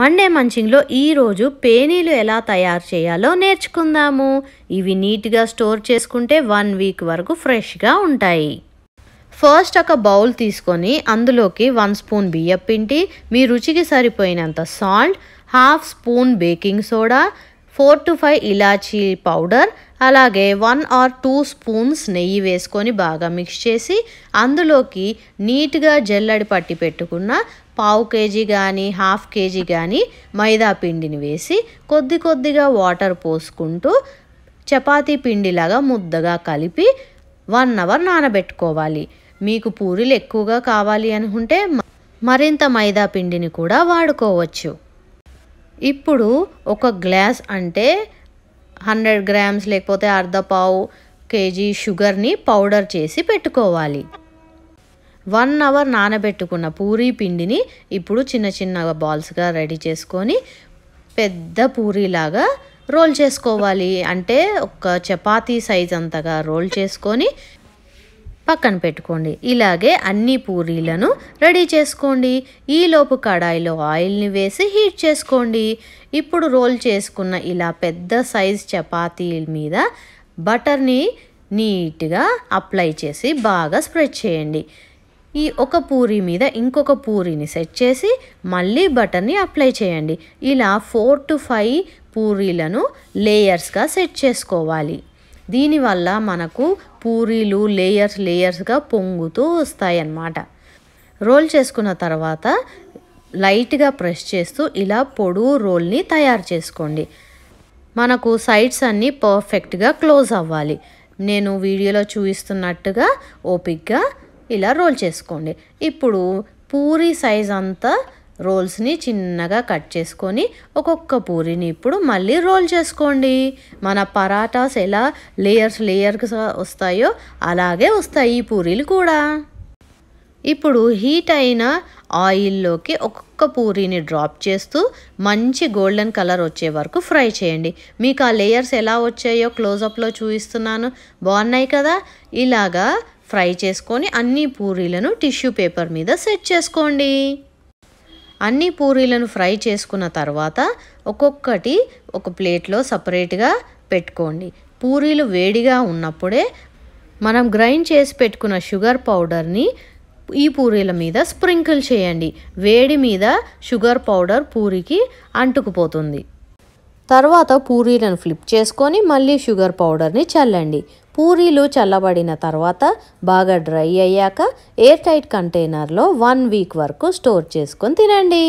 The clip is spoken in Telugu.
మండే మంచింగ్లో ఈరోజు పేనీలు ఎలా తయారు చేయాలో నేర్చుకుందాము ఇవి నీట్గా స్టోర్ చేసుకుంటే వన్ వీక్ వరకు ఫ్రెష్గా ఉంటాయి ఫస్ట్ ఒక బౌల్ తీసుకొని అందులోకి వన్ స్పూన్ బియ్యం పిండి మీ రుచికి సరిపోయినంత salt half spoon baking soda four to five ఇలాచీ పౌడర్ అలాగే వన్ ఆర్ టూ స్పూన్స్ నెయ్యి వేసుకొని బాగా మిక్స్ చేసి అందులోకి నీట్గా జల్లడి పట్టి పెట్టుకున్న పావు కేజీ కానీ హాఫ్ కేజీ కానీ మైదా పిండిని వేసి కొద్ది కొద్దిగా వాటర్ పోసుకుంటూ చపాతీ పిండిలాగా ముద్దగా కలిపి వన్ అవర్ నానబెట్టుకోవాలి మీకు పూరీలు ఎక్కువగా కావాలి అనుకుంటే మరింత మైదా పిండిని కూడా వాడుకోవచ్చు ఇప్పుడు ఒక గ్లాస్ అంటే హండ్రెడ్ గ్రామ్స్ లేకపోతే అర్ధ పావు కేజీ షుగర్ని పౌడర్ చేసి పెట్టుకోవాలి వన్ అవర్ నానబెట్టుకున్న పూరీ పిండిని ఇప్పుడు చిన్న చిన్న బాల్స్గా రెడీ చేసుకొని పెద్ద పూరీలాగా రోల్ చేసుకోవాలి అంటే ఒక చపాతీ సైజ్ అంతగా రోల్ చేసుకొని పక్కన పెట్టుకోండి ఇలాగే అన్ని పూరీలను రెడీ చేసుకోండి ఈలోపు కడాయిలో ఆయిల్ని వేసి హీట్ చేసుకోండి ఇప్పుడు రోల్ చేసుకున్న ఇలా పెద్ద సైజ్ చపాతీ మీద బటర్ని నీట్గా అప్లై చేసి బాగా స్ప్రెడ్ చేయండి ఈ ఒక పూరి మీద ఇంకొక పూరిని సెట్ చేసి మళ్ళీ బటన్ని అప్లై చేయండి ఇలా ఫోర్ టు ఫైవ్ పూరీలను లేయర్స్గా సెట్ చేసుకోవాలి దీనివల్ల మనకు పూరీలు లేయర్స్ లేయర్స్గా పొంగుతూ వస్తాయి అన్నమాట రోల్ చేసుకున్న తర్వాత లైట్గా ప్రెస్ చేస్తూ ఇలా పొడు రోల్ని తయారు చేసుకోండి మనకు సైడ్స్ అన్నీ పర్ఫెక్ట్గా క్లోజ్ అవ్వాలి నేను వీడియోలో చూపిస్తున్నట్టుగా ఓపిక్గా ఇలా రోల్ చేసుకోండి ఇప్పుడు పూరి సైజ్ అంతా రోల్స్ని చిన్నగా కట్ చేసుకొని ఒక్కొక్క పూరిని ఇప్పుడు మళ్ళీ రోల్ చేసుకోండి మన పరాటాస్ ఎలా లేయర్స్ లేయర్స్ వస్తాయో అలాగే వస్తాయి ఈ పూరీలు కూడా ఇప్పుడు హీట్ అయిన ఆయిల్లోకి ఒక్కొక్క పూరీని డ్రాప్ చేస్తూ మంచి గోల్డెన్ కలర్ వచ్చే వరకు ఫ్రై చేయండి మీకు ఆ లేయర్స్ ఎలా వచ్చాయో క్లోజప్లో చూపిస్తున్నాను బాగున్నాయి కదా ఇలాగా ఫ్రై చేసుకొని అన్ని పూరీలను టిష్యూ పేపర్ మీద సెట్ చేసుకోండి అన్ని పూరీలను ఫ్రై చేసుకున్న తర్వాత ఒక్కొక్కటి ఒక ప్లేట్లో సపరేట్గా పెట్టుకోండి పూరీలు వేడిగా ఉన్నప్పుడే మనం గ్రైండ్ చేసి పెట్టుకున్న షుగర్ పౌడర్ని ఈ పూరీల మీద స్ప్రింకిల్ చేయండి వేడి మీద షుగర్ పౌడర్ పూరికి అంటుకుపోతుంది తర్వాత పూరీలను ఫ్లిప్ చేసుకొని మళ్ళీ షుగర్ పౌడర్ని చల్లండి పూరీలు చల్లబడిన తర్వాత బాగా డ్రై అయ్యాక ఎయిర్ టైట్ కంటైనర్లో వన్ వీక్ వరకు స్టోర్ చేసుకొని తినండి